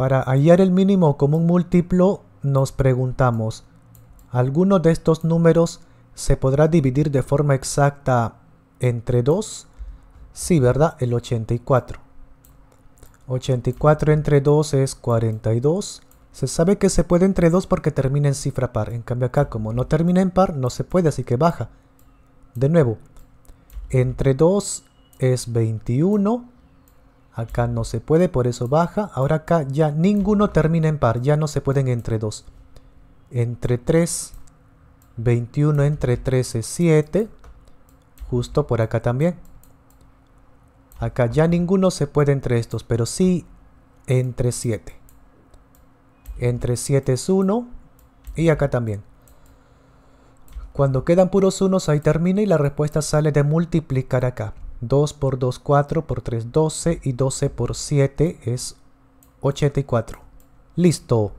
Para hallar el mínimo común múltiplo nos preguntamos, ¿alguno de estos números se podrá dividir de forma exacta entre 2? Sí, ¿verdad? El 84. 84 entre 2 es 42. Se sabe que se puede entre 2 porque termina en cifra par. En cambio acá, como no termina en par, no se puede, así que baja. De nuevo, entre 2 es 21. Acá no se puede, por eso baja. Ahora acá ya ninguno termina en par, ya no se pueden entre 2. Entre 3, 21 entre 3 es 7. Justo por acá también. Acá ya ninguno se puede entre estos, pero sí entre 7. Entre 7 es 1 y acá también. Cuando quedan puros unos ahí termina y la respuesta sale de multiplicar acá. 2 por 2, 4 por 3, 12 y 12 por 7 es 84. Listo.